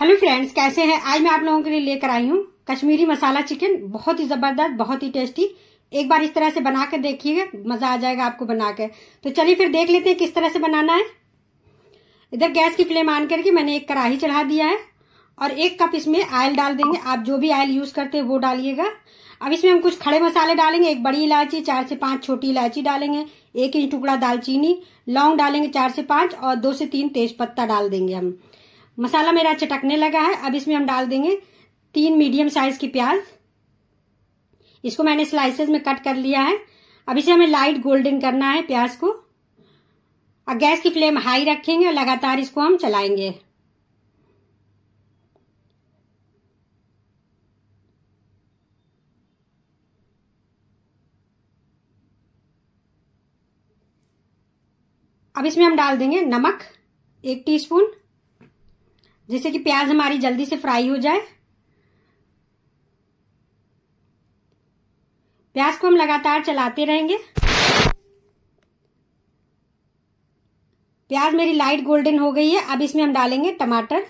hello friends कैसे हैं आज मैं आप लोगों के लिए लेकर आई हूँ कश्मीरी मसाला चिकन बहुत ही ज़बरदस्त बहुत ही टेस्टी एक बार इस तरह से बना कर देखिएगा मज़ा आ जाएगा आपको बना कर तो चलिए फिर देख लेते हैं किस तरह से बनाना है इधर गैस की फ्लेम ऑन करके मैंने एक कढ़ाही चढ़ा दिया है और एक कप इसमें आयल डाल देंगे आप जो भी आयल यूज़ करते हैं वो डालिएगा अब इसमें हम कुछ खड़े मसाले डालेंगे एक बड़ी इलायची चार से पांच छोटी इलायची डालेंगे एक इंच टुकड़ा दालचीनी लौंग डालेंगे चार से पांच और दो से तीन तेज पत्ता डाल देंगे हम मसाला मेरा चटकने लगा है अब इसमें हम डाल देंगे तीन मीडियम साइज की प्याज इसको मैंने स्लाइसेस में कट कर लिया है अब इसे हमें लाइट गोल्डन करना है प्याज को और गैस की फ्लेम हाई रखेंगे और लगातार इसको हम चलाएंगे अब इसमें हम डाल देंगे नमक एक टीस्पून जिससे कि प्याज हमारी जल्दी से फ्राई हो जाए प्याज को हम लगातार चलाते रहेंगे प्याज मेरी लाइट गोल्डन हो गई है अब इसमें हम डालेंगे टमाटर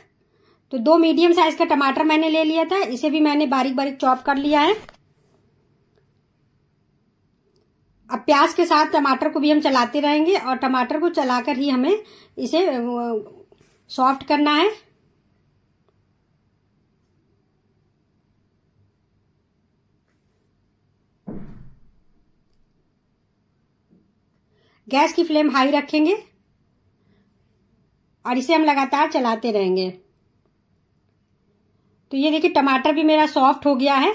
तो दो मीडियम साइज का टमाटर मैंने ले लिया था इसे भी मैंने बारीक बारीक चॉप कर लिया है अब प्याज के साथ टमाटर को भी हम चलाते रहेंगे और टमाटर को चलाकर ही हमें इसे सॉफ्ट करना है गैस की फ्लेम हाई रखेंगे और इसे हम लगातार चलाते रहेंगे तो ये देखिए टमाटर भी मेरा सॉफ्ट हो गया है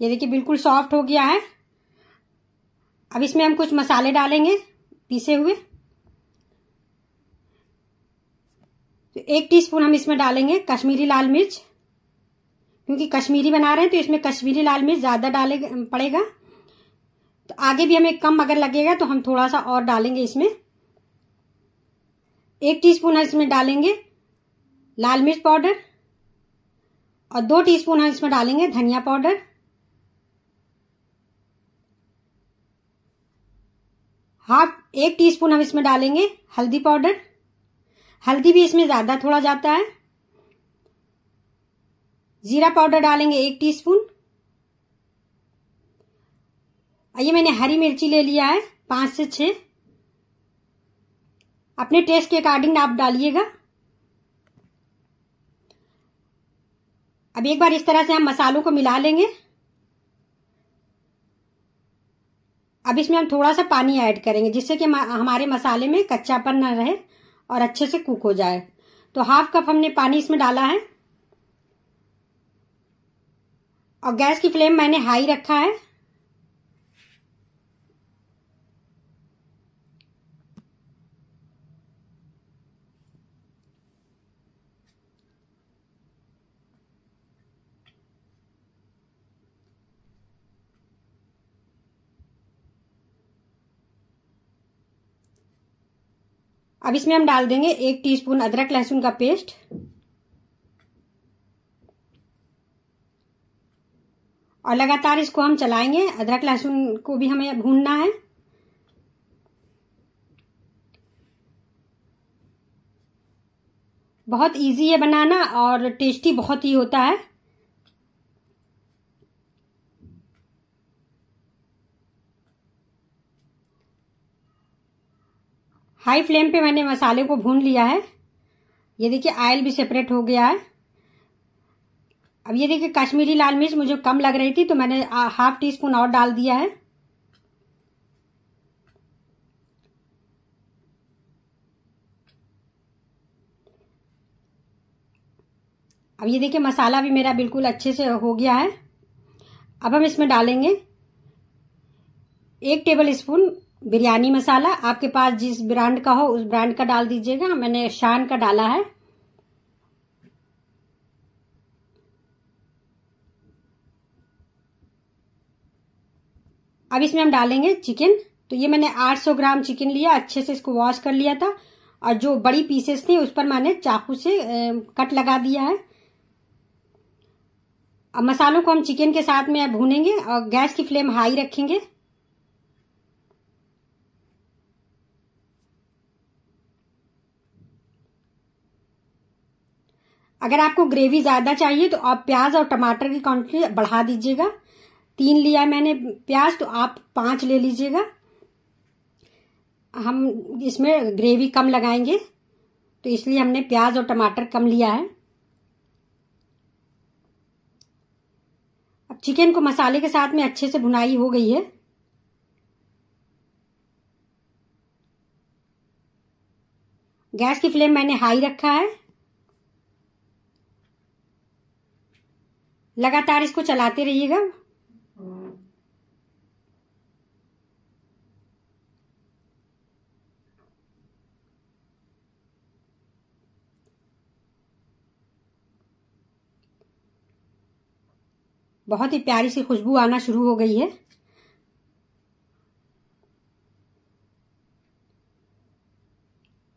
ये देखिए बिल्कुल सॉफ्ट हो गया है अब इसमें हम कुछ मसाले डालेंगे पीसे हुए तो एक टीस्पून हम इसमें डालेंगे कश्मीरी लाल मिर्च क्योंकि कश्मीरी बना रहे हैं तो इसमें कश्मीरी लाल मिर्च ज़्यादा डाले पड़ेगा तो आगे भी हमें कम अगर लगेगा तो हम थोड़ा सा और डालेंगे इसमें एक टीस्पून हम इसमें डालेंगे लाल मिर्च पाउडर और दो टीस्पून हम इसमें डालेंगे धनिया पाउडर हाफ एक टीस्पून हम इसमें डालेंगे हल्दी पाउडर हल्दी भी इसमें ज़्यादा थोड़ा जाता है जीरा पाउडर डालेंगे एक टीस्पून ये मैंने हरी मिर्ची ले लिया है पांच से छह अपने टेस्ट के अकॉर्डिंग आप डालिएगा अब एक बार इस तरह से हम मसालों को मिला लेंगे अब इसमें हम थोड़ा सा पानी ऐड करेंगे जिससे कि हमारे मसाले में कच्चापन ना रहे और अच्छे से कुक हो जाए तो हाफ कप हमने पानी इसमें डाला है और गैस की फ्लेम मैंने हाई रखा है अब इसमें हम डाल देंगे एक टीस्पून अदरक लहसुन का पेस्ट और लगातार इसको हम चलाएंगे अदरक लहसुन को भी हमें भूनना है बहुत इजी है बनाना और टेस्टी बहुत ही होता है हाई फ्लेम पे मैंने मसाले को भून लिया है ये देखिए आयल भी सेपरेट हो गया है अब ये देखिए कश्मीरी लाल मिर्च मुझे कम लग रही थी तो मैंने हाफ टी स्पून और डाल दिया है अब ये देखिए मसाला भी मेरा बिल्कुल अच्छे से हो गया है अब हम इसमें डालेंगे एक टेबल स्पून बिरयानी मसाला आपके पास जिस ब्रांड का हो उस ब्रांड का डाल दीजिएगा मैंने शान का डाला है अब इसमें हम डालेंगे चिकन तो ये मैंने 800 ग्राम चिकन लिया अच्छे से इसको वॉश कर लिया था और जो बड़ी पीसेस थी उस पर मैंने चाकू से कट लगा दिया है अब मसालों को हम चिकन के साथ में भूनेंगे और गैस की फ्लेम हाई रखेंगे अगर आपको ग्रेवी ज़्यादा चाहिए तो आप प्याज और टमाटर की क्वांटिटी बढ़ा दीजिएगा तीन लिया मैंने प्याज तो आप पांच ले लीजिएगा हम इसमें ग्रेवी कम लगाएंगे तो इसलिए हमने प्याज और टमाटर कम लिया है अब चिकन को मसाले के साथ में अच्छे से भुनाई हो गई है गैस की फ्लेम मैंने हाई रखा है लगातार इसको चलाते रहिएगा बहुत ही प्यारी सी खुशबू आना शुरू हो गई है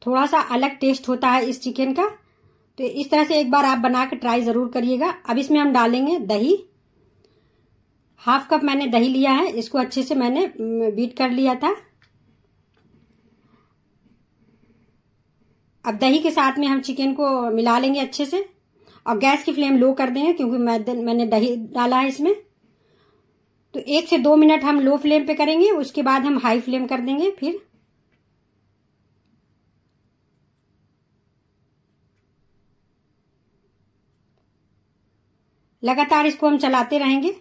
थोड़ा सा अलग टेस्ट होता है इस चिकन का तो इस तरह से एक बार आप बना के ट्राई ज़रूर करिएगा अब इसमें हम डालेंगे दही हाफ कप मैंने दही लिया है इसको अच्छे से मैंने हम्म, बीट कर लिया था अब दही के साथ में हम चिकन को मिला लेंगे अच्छे से और गैस की फ्लेम लो कर दें क्योंकि मैं मैंने दही डाला है इसमें तो एक से दो मिनट हम लो फ्लेम पे करेंगे उसके बाद हम हाई फ्लेम कर देंगे फिर लगातार इसको हम चलाते रहेंगे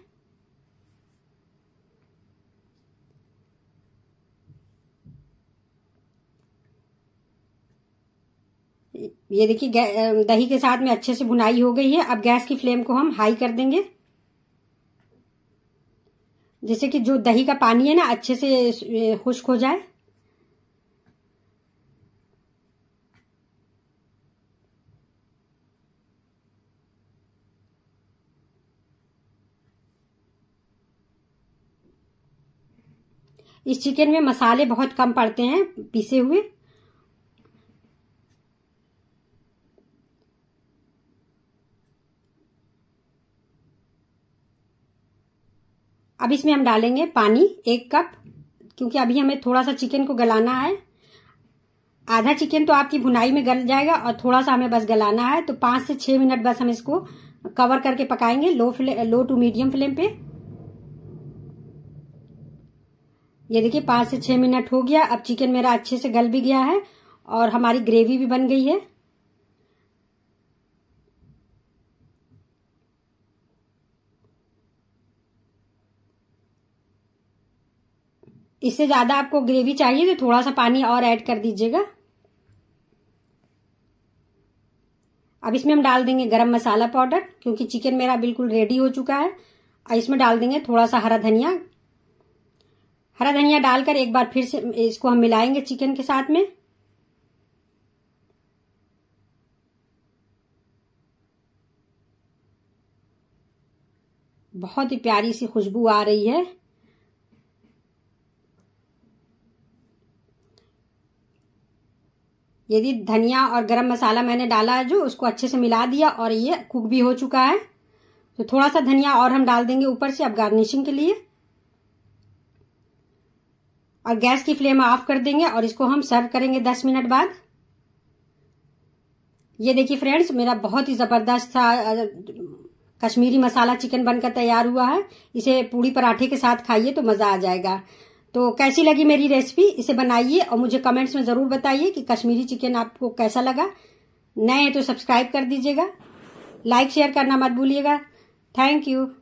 ये देखिए दही के साथ में अच्छे से भुनाई हो गई है अब गैस की फ्लेम को हम हाई कर देंगे जैसे कि जो दही का पानी है ना अच्छे से खुश्क हो जाए इस चिकन में मसाले बहुत कम पड़ते हैं पीसे हुए अब इसमें हम डालेंगे पानी एक कप क्योंकि अभी हमें थोड़ा सा चिकन को गलाना है आधा चिकन तो आपकी भुनाई में गल जाएगा और थोड़ा सा हमें बस गलाना है तो पांच से छह मिनट बस हम इसको कवर करके पकाएंगे लो फ्ले लो टू मीडियम फ्लेम पे ये देखिए पांच से छह मिनट हो गया अब चिकन मेरा अच्छे से गल भी गया है और हमारी ग्रेवी भी बन गई है इससे ज़्यादा आपको ग्रेवी चाहिए तो थोड़ा सा पानी और ऐड कर दीजिएगा अब इसमें हम डाल देंगे गरम मसाला पाउडर क्योंकि चिकन मेरा बिल्कुल रेडी हो चुका है और इसमें डाल देंगे थोड़ा सा हरा धनिया हरा धनिया डालकर एक बार फिर से इसको हम मिलाएंगे चिकन के साथ में बहुत ही प्यारी सी खुशबू आ रही है यदि धनिया और गरम मसाला मैंने डाला है जो उसको अच्छे से मिला दिया और ये कुक भी हो चुका है तो थोड़ा सा धनिया और हम डाल देंगे ऊपर से अब गार्निशिंग के लिए और गैस की फ्लेम ऑफ कर देंगे और इसको हम सर्व करेंगे दस मिनट बाद ये देखिए फ्रेंड्स मेरा बहुत ही ज़बरदस्त था कश्मीरी मसाला चिकन बनकर तैयार हुआ है इसे पूड़ी पराठे के साथ खाइए तो मज़ा आ जाएगा तो कैसी लगी मेरी रेसिपी इसे बनाइए और मुझे कमेंट्स में ज़रूर बताइए कि कश्मीरी चिकन आपको कैसा लगा नए हैं तो सब्सक्राइब कर दीजिएगा लाइक शेयर करना मत भूलिएगा थैंक यू